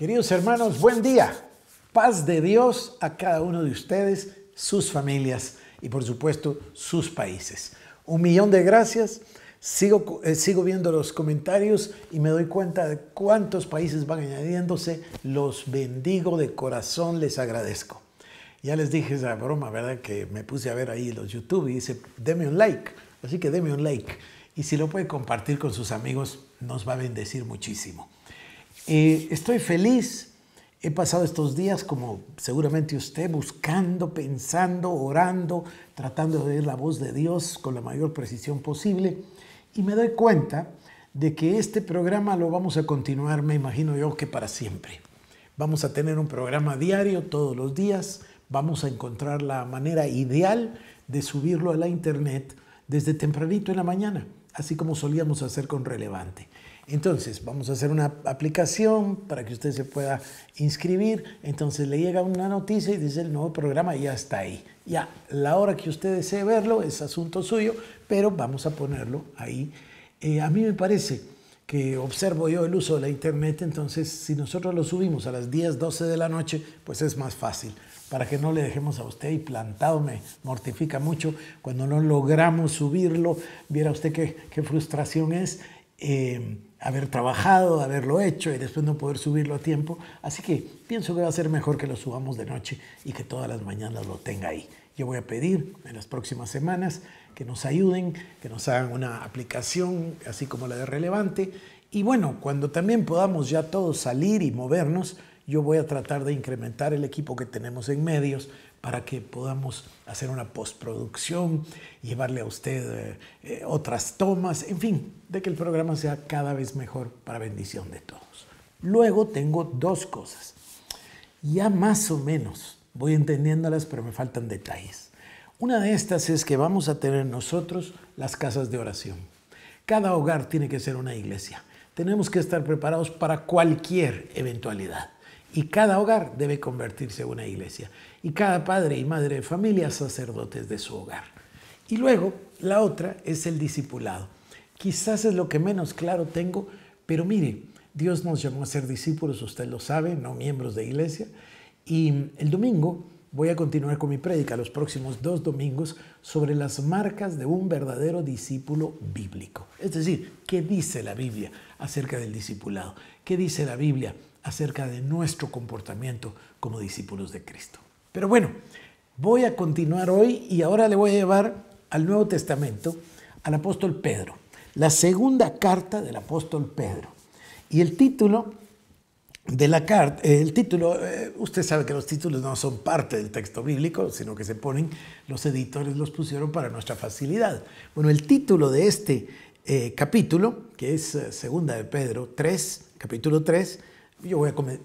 Queridos hermanos, buen día. Paz de Dios a cada uno de ustedes, sus familias y por supuesto sus países. Un millón de gracias. Eh, sigo, viendo los comentarios y me doy cuenta de cuántos países van añadiéndose. Los bendigo de corazón, les agradezco. Ya les dije esa broma, ¿verdad? Que me puse a ver ahí los YouTube y dice, deme un like. Así que deme un like. Y si lo puede compartir con sus amigos, nos va a bendecir muchísimo estoy feliz. He pasado estos días, como seguramente usted, buscando, pensando, orando, tratando de oír la voz de Dios con la mayor precisión posible. Y me doy cuenta de que este programa lo vamos a continuar, me imagino yo, que para siempre. Vamos a tener un programa diario todos los días. Vamos a encontrar la manera ideal de subirlo a la internet desde tempranito en la mañana, así como solíamos hacer con Relevante. Entonces, vamos a hacer una aplicación para que usted se pueda inscribir. Entonces le llega una noticia y dice el nuevo programa ya está ahí. Ya, la hora que usted desee verlo es asunto suyo, pero vamos a ponerlo ahí. Eh, a mí me parece que observo yo el uso de la internet, entonces si nosotros lo subimos a las 10, 12 de la noche, pues es más fácil, para que no le dejemos a usted y plantado, me mortifica mucho cuando no logramos subirlo, viera usted qué frustración es Em, haber trabajado, haberlo hecho y después no poder subirlo a tiempo. Así que pienso que va a ser mejor que lo subamos de noche y que todas las mañanas lo tenga ahí. Yo voy a pedir en las próximas semanas que nos ayuden, que nos hagan una aplicación así como la de relevante. Y bueno, cuando también podamos ya todos salir y movernos, yo voy a tratar de incrementar el equipo que tenemos en medios para que podamos hacer una postproducción, llevarle a usted eh, eh, otras tomas, en fin, de que el programa sea cada vez mejor para bendición de todos. Luego tengo dos cosas. Ya más o menos voy entendiéndolas, pero me faltan detalles. Una de estas es que vamos a tener nosotros las casas de oración. Cada hogar tiene que ser una iglesia. Tenemos que estar preparados para cualquier eventualidad. Y cada hogar debe convertirse en una iglesia. Y cada padre y madre de familia sacerdotes de su hogar. Y luego, la otra es el discipulado. Quizás es lo que menos claro tengo, pero mire, Dios nos llamó a ser discípulos, usted lo sabe, no miembros de iglesia. Y el domingo voy a continuar con mi prédica los próximos dos domingos sobre las marcas de un verdadero discípulo bíblico. Es decir, ¿qué dice la Biblia acerca del discipulado? ¿Qué dice la Biblia acerca de nuestro comportamiento como discípulos de Cristo. Pero bueno, voy a continuar hoy y ahora le voy a llevar al Nuevo Testamento al apóstol Pedro, la segunda carta del apóstol Pedro. Y el título de la carta, eh, el título, eh, usted sabe que los títulos no son parte del texto bíblico, sino que se ponen, los editores los pusieron para nuestra facilidad. Bueno, el título de este eh, capítulo, que es segunda de Pedro 3, capítulo 3, yo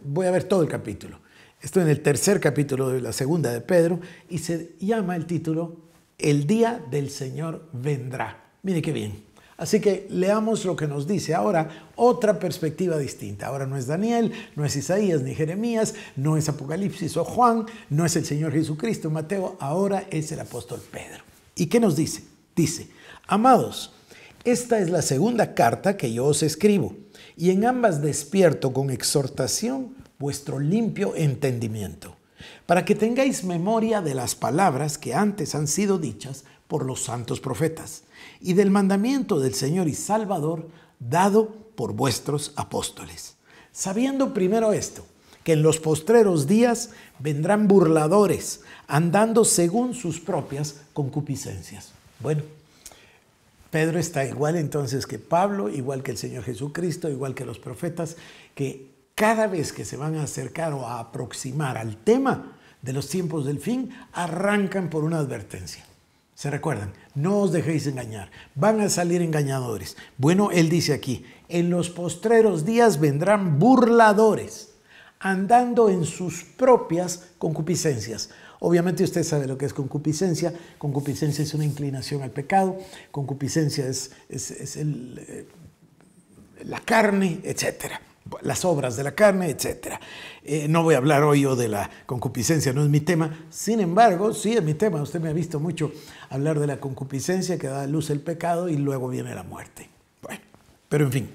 voy a, ver todo el capítulo. Estoy en el tercer capítulo de la segunda de Pedro y se llama el título El día del Señor vendrá. Mire qué bien. Así que leamos lo que nos dice ahora otra perspectiva distinta. Ahora no es Daniel, no es Isaías ni Jeremías, no es Apocalipsis o Juan, no es el Señor Jesucristo, Mateo, ahora es el apóstol Pedro. ¿Y qué nos dice? Dice, amados, esta es la segunda carta que yo os escribo, y en ambas despierto con exhortación vuestro limpio entendimiento, para que tengáis memoria de las palabras que antes han sido dichas por los santos profetas, y del mandamiento del Señor y Salvador dado por vuestros apóstoles. Sabiendo primero esto, que en los postreros días vendrán burladores, andando según sus propias concupiscencias. Bueno, Pedro está igual entonces que Pablo, igual que el Señor Jesucristo, igual que los profetas, que cada vez que se van a acercar o a aproximar al tema de los tiempos del fin, arrancan por una advertencia. Se recuerdan, no os dejéis engañar, van a salir engañadores. Bueno, él dice aquí, en los postreros días vendrán burladores, andando en sus propias concupiscencias. Obviamente usted sabe lo que es concupiscencia. Concupiscencia es una inclinación al pecado, concupiscencia es, eh, la carne, etcétera las obras de la carne, etc. Eh, no voy a hablar hoy yo de la concupiscencia, no es mi tema. Sin embargo, sí es mi tema. Usted me ha visto mucho hablar de la concupiscencia que da luz el pecado y luego viene la muerte. Bueno, pero en fin.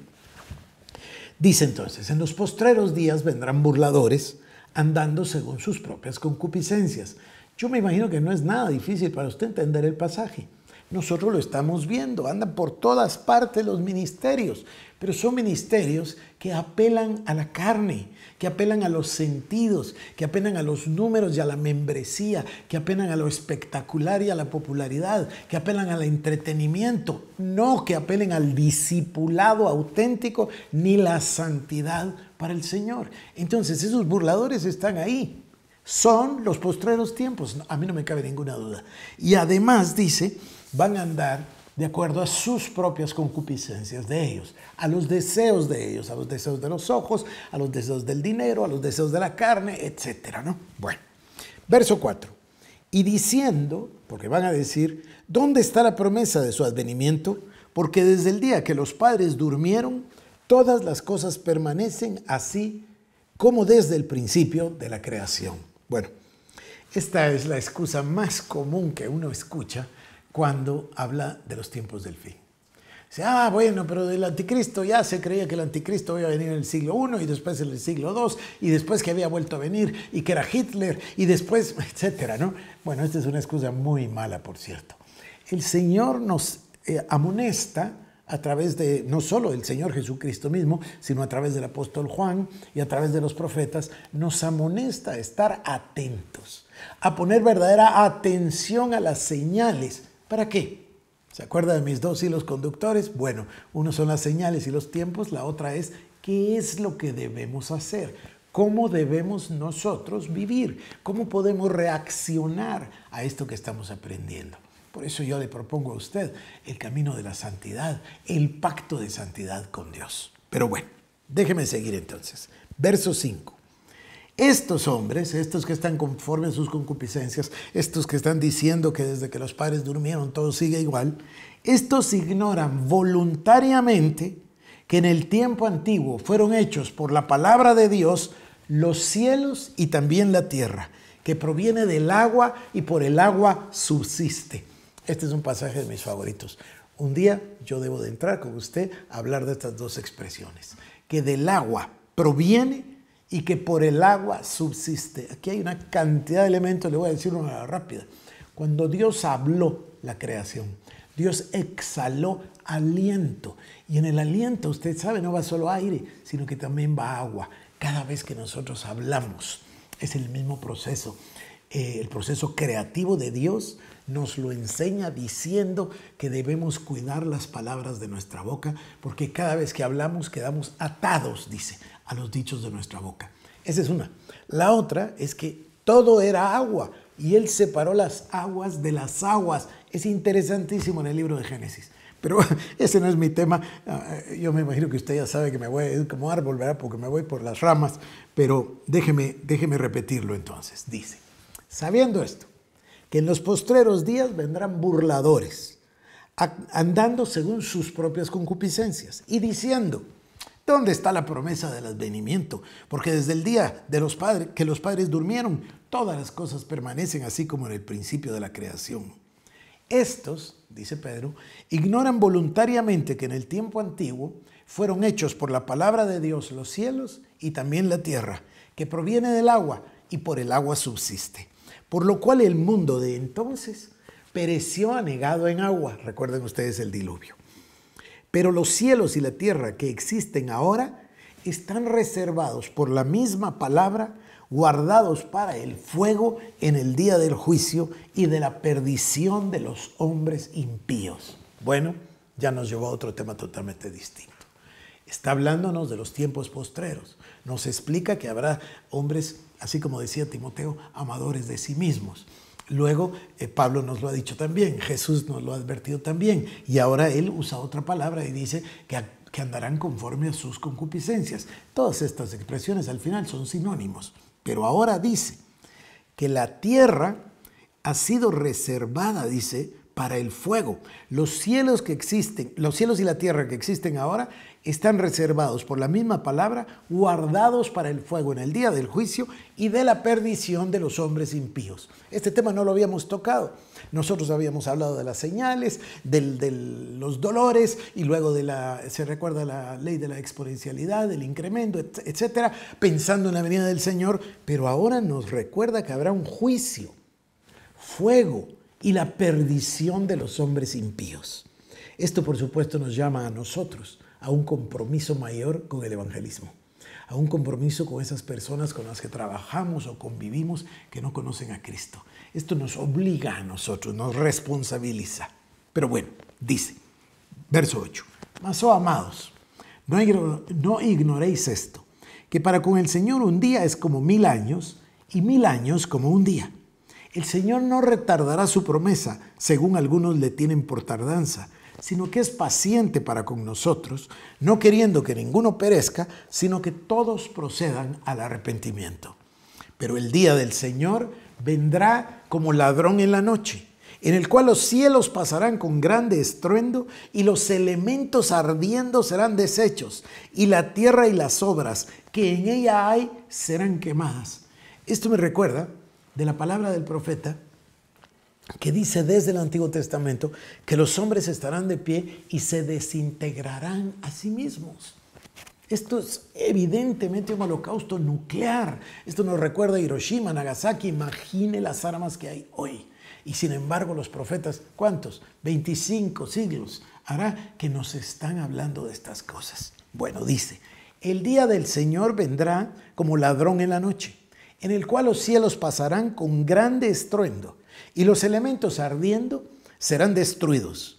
Dice entonces, en los postreros días vendrán burladores andando según sus propias concupiscencias. Yo me imagino que no es nada difícil para usted entender el pasaje. Nosotros lo estamos viendo, andan por todas partes los ministerios, pero son ministerios que apelan a la carne, que apelan a los sentidos, que apelan a los números y a la membresía, que apelan a lo espectacular y a la popularidad, que apelan al entretenimiento, no que apelen al discipulado auténtico ni la santidad para el Señor. Entonces esos burladores están ahí, son los postreros tiempos, a mí no me cabe ninguna duda. Y además dice, van a andar de acuerdo a sus propias concupiscencias de ellos, a los deseos de ellos, a los deseos de los ojos, a los deseos del dinero, a los deseos de la carne, etcétera, ¿no? Bueno, verso 4. Y diciendo, porque van a decir, ¿dónde está la promesa de su advenimiento? Porque desde el día que los padres durmieron, todas las cosas permanecen así como desde el principio de la creación. Bueno, esta es la excusa más común que uno escucha cuando habla de los tiempos del fin. Dice, ah, bueno, pero del anticristo ya se creía que el anticristo iba a venir en el siglo I y después en el siglo II y después que había vuelto a venir y que era Hitler y después, etcétera, ¿no? Bueno, esta es una excusa muy mala, por cierto. El Señor nos eh, amonesta a través de no solo el Señor Jesucristo mismo, sino a través del apóstol Juan y a través de los profetas, nos amonesta a estar atentos, a poner verdadera atención a las señales ¿Para qué? ¿Se acuerda de mis dos hilos conductores? Bueno, uno son las señales y los tiempos, la otra es qué es lo que debemos hacer, cómo debemos nosotros vivir, cómo podemos reaccionar a esto que estamos aprendiendo. Por eso yo le propongo a usted el camino de la santidad, el pacto de santidad con Dios. Pero bueno, déjeme seguir entonces. Verso 5. Estos hombres, estos que están conformes a sus concupiscencias, estos que están diciendo que desde que los padres durmieron todo sigue igual, estos ignoran voluntariamente que en el tiempo antiguo fueron hechos por la palabra de Dios los cielos y también la tierra, que proviene del agua y por el agua subsiste. Este es un pasaje de mis favoritos. Un día yo debo de entrar con usted a hablar de estas dos expresiones, que del agua proviene y que por el agua subsiste. Aquí hay una cantidad de elementos, le voy a decir una rápida. Cuando Dios habló la creación, Dios exhaló aliento. Y en el aliento, usted sabe, no va solo aire, sino que también va agua. Cada vez que nosotros hablamos, es el mismo proceso. Eh, el proceso creativo de Dios nos lo enseña diciendo que debemos cuidar las palabras de nuestra boca, porque cada vez que hablamos quedamos atados, dice, a los dichos de nuestra boca. Esa es una. La otra es que todo era agua y él separó las aguas de las aguas. Es interesantísimo en el libro de Génesis. Pero ese no es mi tema. Ah, eh, yo me imagino que usted ya sabe que me voy como árbol, ¿verdad? Porque me voy por las ramas. Pero déjeme, déjeme repetirlo entonces. Dice, sabiendo esto, que en los postreros días vendrán burladores, andando según sus propias concupiscencias y diciendo, ¿dónde está la promesa del advenimiento? Porque desde el día de los padres que los padres durmieron, todas las cosas permanecen así como en el principio de la creación. Estos, dice Pedro, ignoran voluntariamente que en el tiempo antiguo fueron hechos por la palabra de Dios los cielos y también la tierra, que proviene del agua y por el agua subsiste por lo cual el mundo de entonces pereció anegado en agua, recuerden ustedes el diluvio. Pero los cielos y la tierra que existen ahora están reservados por la misma palabra, guardados para el fuego en el día del juicio y de la perdición de los hombres impíos. Bueno, ya nos llevó a otro tema totalmente distinto. Está hablándonos de los tiempos postreros. Nos explica que habrá hombres así como decía Timoteo, amadores de sí mismos. Luego, eh, Pablo nos lo ha dicho también, Jesús nos lo ha advertido también, y ahora él usa otra palabra y dice que, que andarán conforme a sus concupiscencias. Todas estas expresiones al final son sinónimos, pero ahora dice que la tierra ha sido reservada, dice, para el fuego. Los cielos que existen, los cielos y la tierra que existen ahora, están reservados por la misma palabra, guardados para el fuego en el día del juicio y de la perdición de los hombres impíos. Este tema no lo habíamos tocado. Nosotros habíamos hablado de las señales, de los dolores y luego de la, se recuerda la ley de la exponencialidad, del incremento, etcétera, pensando en la venida del Señor, pero ahora nos recuerda que habrá un juicio, fuego, y la perdición de los hombres impíos. Esto por supuesto nos llama a nosotros a un compromiso mayor con el evangelismo, a un compromiso con esas personas con las que trabajamos o convivimos que no conocen a Cristo. Esto nos obliga a nosotros, nos responsabiliza. Pero bueno, dice, verso 8, mas oh amados, no ignoréis esto, que para con el Señor un día es como mil años y mil años como un día. El Señor no retardará su promesa, según algunos le tienen por tardanza, sino que es paciente para con nosotros, no queriendo que ninguno perezca, sino que todos procedan al arrepentimiento. Pero el día del Señor vendrá como ladrón en la noche, en el cual los cielos pasarán con grande estruendo y los elementos ardiendo serán deshechos, y la tierra y las obras que en ella hay serán quemadas. Esto me recuerda de la palabra del profeta que dice desde el Antiguo Testamento que los hombres estarán de pie y se desintegrarán a sí mismos. Esto es evidentemente un holocausto nuclear. Esto nos recuerda a Hiroshima, Nagasaki. Imagine las armas que hay hoy. Y sin embargo los profetas, ¿cuántos? 25 siglos hará que nos están hablando de estas cosas. Bueno, dice, el día del Señor vendrá como ladrón en la noche en el cual los cielos pasarán con grande estruendo, y los elementos ardiendo serán destruidos,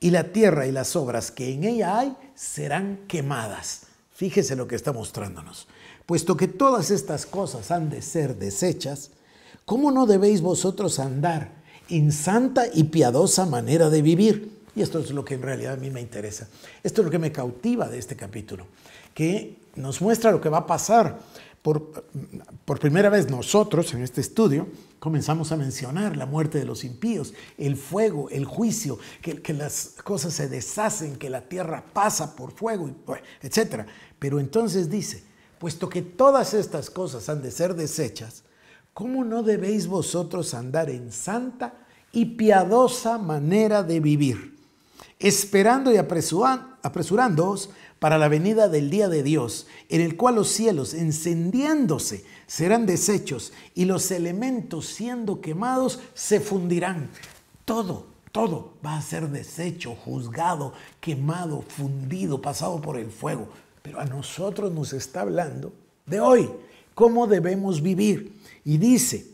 y la tierra y las obras que en ella hay serán quemadas. Fíjese lo que está mostrándonos. Puesto que todas estas cosas han de ser deshechas, ¿cómo no debéis vosotros andar en santa y piadosa manera de vivir? Y esto es lo que en realidad a mí me interesa. Esto es lo que me cautiva de este capítulo, que nos muestra lo que va a pasar por, primera vez nosotros en este estudio comenzamos a mencionar la muerte de los impíos, el fuego, el juicio, que, que las cosas se deshacen, que la tierra pasa por fuego, etc. Pero entonces dice, puesto que todas estas cosas han de ser deshechas, ¿cómo no debéis vosotros andar en santa y piadosa manera de vivir? esperando y apresurándoos para la venida del día de Dios, en el cual los cielos encendiéndose serán deshechos y los elementos siendo quemados se fundirán. Todo, todo va a ser deshecho, juzgado, quemado, fundido, pasado por el fuego. Pero a nosotros nos está hablando de hoy, cómo debemos vivir. Y dice,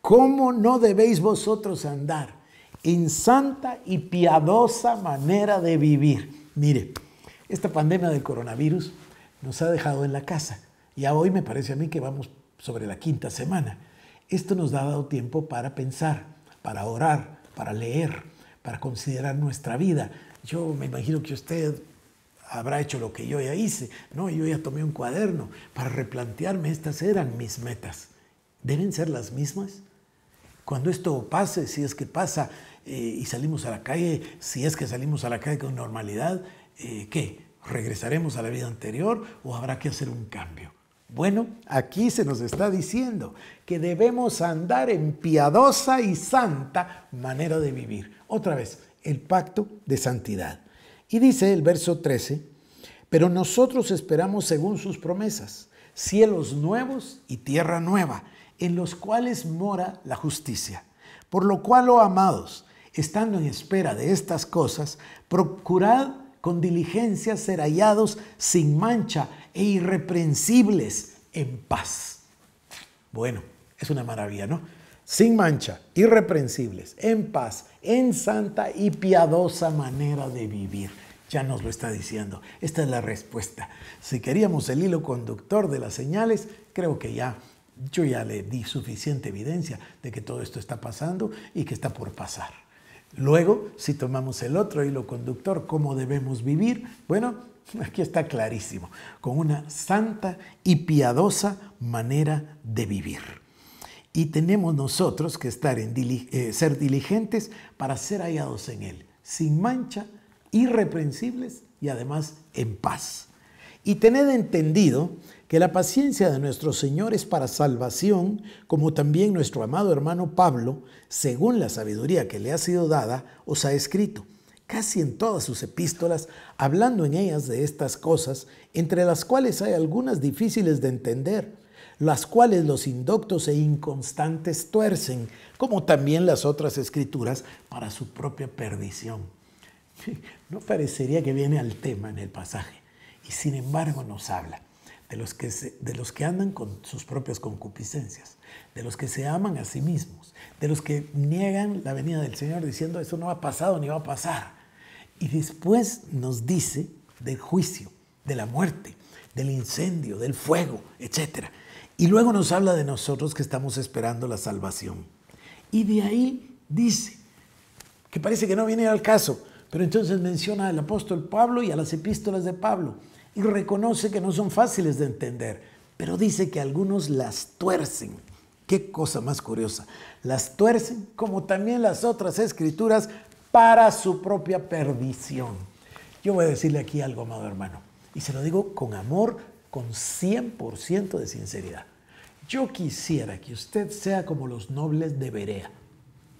¿cómo no debéis vosotros andar? En santa y piadosa manera de vivir. Mire, esta pandemia del coronavirus nos ha dejado en la casa. Y hoy me parece a mí que vamos sobre la quinta semana. Esto nos ha dado tiempo para pensar, para orar, para leer, para considerar nuestra vida. Yo me imagino que usted habrá hecho lo que yo ya hice. No, yo ya tomé un cuaderno para replantearme. Estas eran mis metas. ¿Deben ser las mismas? Cuando esto pase, si es que pasa, eh, y salimos a la calle, si es que salimos a la calle con normalidad, eh, ¿qué? ¿Regresaremos a la vida anterior o habrá que hacer un cambio? Bueno, aquí se nos está diciendo que debemos andar en piadosa y santa manera de vivir. Otra vez, el pacto de santidad. Y dice el verso 13, pero nosotros esperamos según sus promesas, cielos nuevos y tierra nueva, en los cuales mora la justicia. Por lo cual, oh amados, estando en espera de estas cosas, procurad con diligencia ser hallados sin mancha e irreprensibles en paz. Bueno, es una maravilla, ¿no? Sin mancha, irreprensibles, en paz, en santa y piadosa manera de vivir. Ya nos lo está diciendo. Esta es la respuesta. Si queríamos el hilo conductor de las señales, creo que ya yo ya le di suficiente evidencia de que todo esto está pasando y que está por pasar. Luego, si tomamos el otro hilo conductor, cómo debemos vivir, bueno, aquí está clarísimo, con una santa y piadosa manera de vivir. Y tenemos nosotros que estar en eh, ser diligentes para ser hallados en Él, sin mancha, irreprensibles y además en paz. Y tened entendido que la paciencia de nuestro Señor es para salvación, como también nuestro amado hermano Pablo, según la sabiduría que le ha sido dada, os ha escrito, casi en todas sus epístolas, hablando en ellas de estas cosas, entre las cuales hay algunas difíciles de entender, las cuales los indoctos e inconstantes tuercen, como también las otras escrituras, para su propia perdición. No parecería que viene al tema en el pasaje y sin embargo nos habla de los que, de los que andan con sus propias concupiscencias, de los que se aman a sí mismos, de los que niegan la venida del Señor diciendo eso no ha pasado ni va a pasar. Y después nos dice del juicio, de la muerte, del incendio, del fuego, etc. Y luego nos habla de nosotros que estamos esperando la salvación. Y de ahí dice, que parece que no viene al caso, pero entonces menciona al apóstol Pablo y a las epístolas de Pablo y reconoce que no son fáciles de entender, pero dice que algunos las tuercen. Qué cosa más curiosa. Las tuercen como también las otras escrituras para su propia perdición. Yo voy a decirle aquí algo, amado hermano, y se lo digo con amor, con 100% de sinceridad. Yo quisiera que usted sea como los nobles de Berea.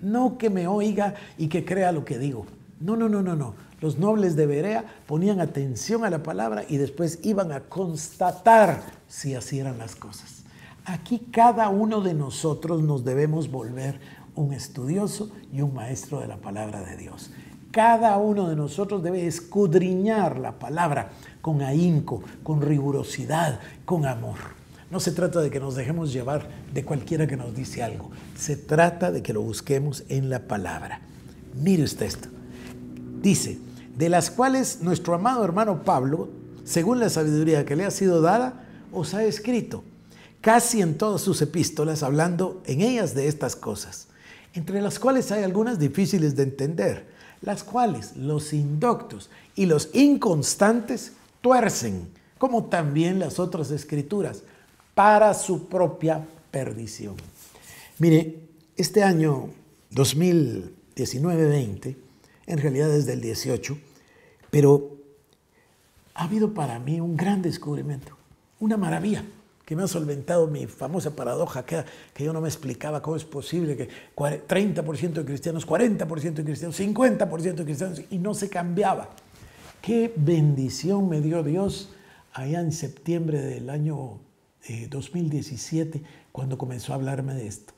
No que me oiga y que crea lo que digo, no, no, no, no, no. Los nobles de Berea ponían atención a la palabra y después iban a constatar si así eran las cosas. Aquí cada uno de nosotros nos debemos volver un estudioso y un maestro de la palabra de Dios. Cada uno de nosotros debe escudriñar la palabra con ahínco, con rigurosidad, con amor. No se trata de que nos dejemos llevar de cualquiera que nos dice algo. Se trata de que lo busquemos en la palabra. Mire usted esto. Dice, de las cuales nuestro amado hermano Pablo, según la sabiduría que le ha sido dada, os ha escrito, casi en todas sus epístolas, hablando en ellas de estas cosas, entre las cuales hay algunas difíciles de entender, las cuales los indoctos y los inconstantes tuercen, como también las otras escrituras, para su propia perdición. Mire, este año 2019-20, en realidad desde el 18, pero ha habido para mí un gran descubrimiento, una maravilla que me ha solventado mi famosa paradoja que, yo no me explicaba cómo es posible que 30% de cristianos, 40% de cristianos, 50% de cristianos y no se cambiaba. Qué bendición me dio Dios allá en septiembre del año 2017 eh, cuando comenzó a hablarme de esto.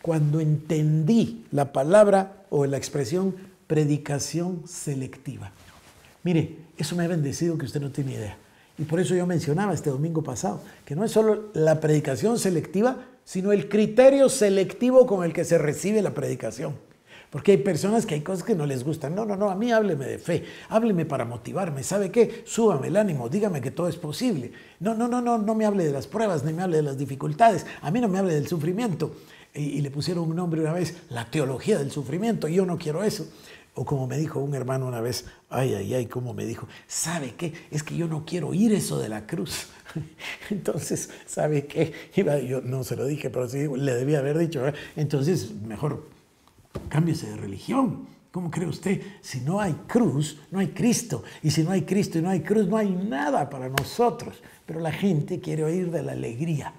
Cuando entendí la palabra o la expresión predicación selectiva. Mire, eso me ha bendecido que usted no tiene idea. Y por eso yo mencionaba este domingo pasado, que no es solo la predicación selectiva, sino el criterio selectivo con el que se recibe la predicación. Porque hay personas que hay cosas que no les gustan. No, no, no, a mí hábleme de fe, hábleme para motivarme, ¿sabe qué? Súbame el ánimo, dígame que todo es posible. No, no, no, no, no me hable de las pruebas, ni me hable de las dificultades, a mí no me hable del sufrimiento. Y, le pusieron un nombre una vez, la teología del sufrimiento, yo no quiero eso. O como me dijo un hermano una vez, ay, ay, ay, como me dijo, ¿sabe qué? Es que yo no quiero oír eso de la cruz. Entonces, ¿sabe qué? Iba, yo no se lo dije, pero sí le debía haber dicho. ¿eh? Entonces, mejor cámbiese de religión. ¿Cómo cree usted? Si no hay cruz, no hay Cristo. Y si no hay Cristo y no hay cruz, no hay nada para nosotros. Pero la gente quiere oír de la alegría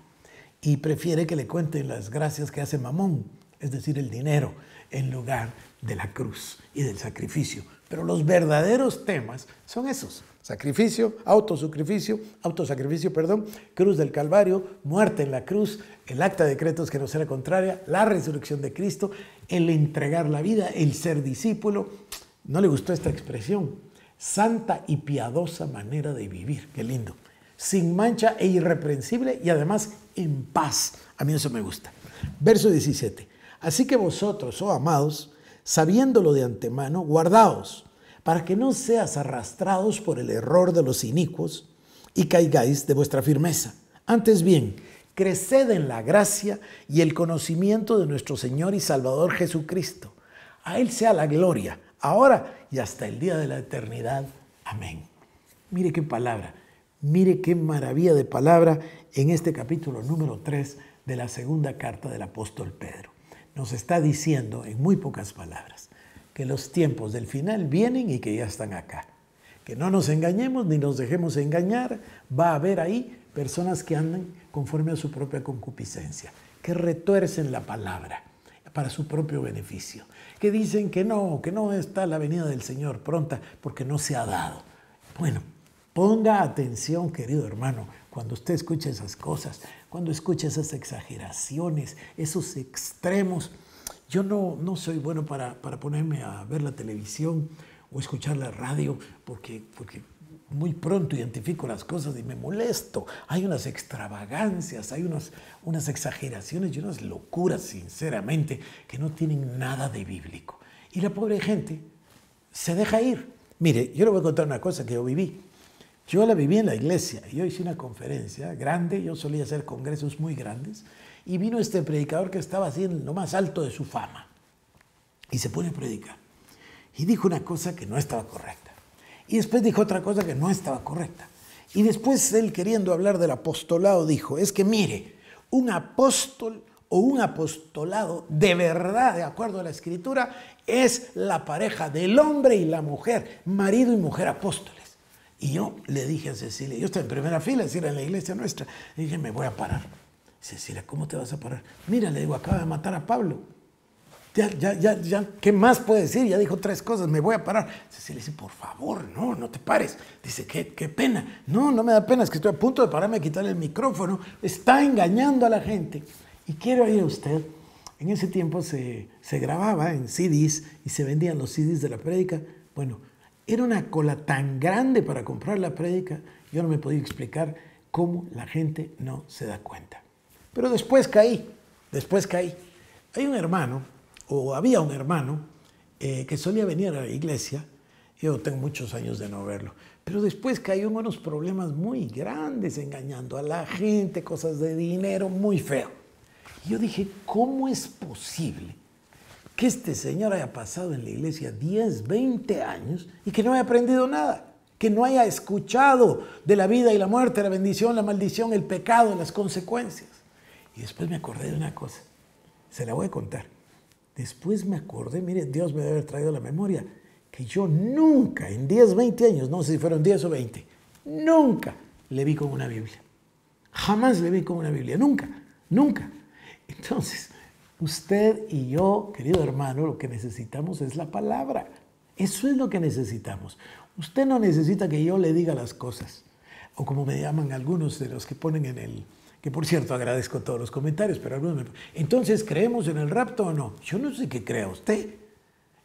y prefiere que le cuenten las gracias que hace Mamón, es decir, el dinero, en lugar de la cruz y del sacrificio. Pero los verdaderos temas son esos. Sacrificio, autosacrificio, autosacrificio, perdón, cruz del Calvario, muerte en la cruz, el acta de decretos que no será contraria, la resurrección de Cristo, el entregar la vida, el ser discípulo. No le gustó esta expresión. Santa y piadosa manera de vivir. Qué lindo. Sin mancha e irreprensible y además en paz. A mí eso me gusta. Verso 17. Así que vosotros, oh amados, sabiéndolo de antemano, guardaos, para que no seas arrastrados por el error de los inicuos y caigáis de vuestra firmeza. Antes bien, creced en la gracia y el conocimiento de nuestro Señor y Salvador Jesucristo. A Él sea la gloria, ahora y hasta el día de la eternidad. Amén. Mire qué palabra, mire qué maravilla de palabra en este capítulo número 3 de la segunda carta del apóstol Pedro nos está diciendo en muy pocas palabras que los tiempos del final vienen y que ya están acá. Que no nos engañemos ni nos dejemos engañar. Va a haber ahí personas que andan conforme a su propia concupiscencia, que retuercen la palabra para su propio beneficio, que dicen que no, que no está la venida del Señor pronta porque no se ha dado. Bueno, Ponga atención, querido hermano, cuando usted escucha esas cosas, cuando escucha esas exageraciones, esos extremos. Yo no, no soy bueno para, para ponerme a ver la televisión o escuchar la radio porque, porque muy pronto identifico las cosas y me molesto. Hay unas extravagancias, hay unas, unas exageraciones y unas locuras, sinceramente, que no tienen nada de bíblico. Y la pobre gente se deja ir. Mire, yo le voy a contar una cosa que yo viví. Yo la viví en la iglesia. Yo hice una conferencia grande, yo solía hacer congresos muy grandes, y vino este predicador que estaba así en lo más alto de su fama. Y se pone a predicar. Y dijo una cosa que no estaba correcta. Y después dijo otra cosa que no estaba correcta. Y después él queriendo hablar del apostolado dijo, es que mire, un apóstol o un apostolado de verdad, de acuerdo a la escritura, es la pareja del hombre y la mujer, marido y mujer apóstoles. Y yo le dije a Cecilia, yo estaba en primera fila, si era en la iglesia nuestra, le dije, me voy a parar. Cecilia, ¿cómo te vas a parar? Mira, le digo, acaba de matar a Pablo. Ya, ya, ya, ya, ¿qué más puede decir? Ya dijo tres cosas, me voy a parar. Cecilia dice, por favor, no, no te pares. Dice, qué, qué pena. No, no me da pena, es que estoy a punto de pararme a quitarle el micrófono. Está engañando a la gente. Y quiero ir a usted. En ese tiempo se, se grababa en CDs y se vendían los CDs de la prédica. Bueno, era una cola tan grande para comprar la prédica, yo no me podía explicar cómo la gente no se da cuenta. Pero después caí, después caí. Hay un hermano, o había un hermano, eh, que solía venir a la iglesia. Yo tengo muchos años de no verlo. Pero después cayó en unos problemas muy grandes, engañando a la gente, cosas de dinero, muy feo. Y yo dije, ¿cómo es posible que este señor haya pasado en la iglesia 10, 20 años y que no haya aprendido nada, que no haya escuchado de la vida y la muerte, la bendición, la maldición, el pecado, las consecuencias. Y después me acordé de una cosa, se la voy a contar. Después me acordé, mire, Dios me debe haber traído la memoria, que yo nunca, en 10, 20 años, no sé si fueron 10 o 20, nunca le vi con una Biblia. Jamás le vi con una Biblia, nunca, nunca. Entonces, Usted y yo, querido hermano, lo que necesitamos es la palabra. Eso es lo que necesitamos. Usted no necesita que yo le diga las cosas, o como me llaman algunos de los que ponen en el, que por cierto agradezco todos los comentarios, pero algunos Entonces, ¿creemos en el rapto o no? Yo no sé qué crea usted.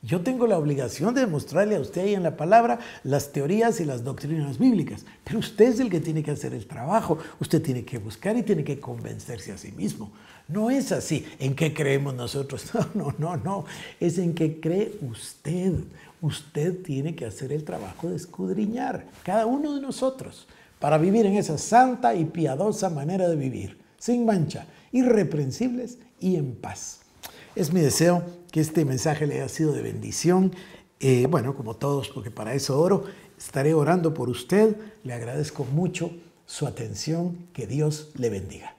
Yo tengo la obligación de mostrarle a usted ahí en la palabra las teorías y las doctrinas bíblicas, pero usted es el que tiene que hacer el trabajo, usted tiene que buscar y tiene que convencerse a sí mismo. No es así, ¿en qué creemos nosotros? No, no, no, no, es en qué cree usted. Usted tiene que hacer el trabajo de escudriñar, cada uno de nosotros, para vivir en esa santa y piadosa manera de vivir, sin mancha, irreprensibles y en paz. Es mi deseo que este mensaje le haya sido de bendición. Eh, bueno, como todos, porque para eso oro, estaré orando por usted. Le agradezco mucho su atención. Que Dios le bendiga.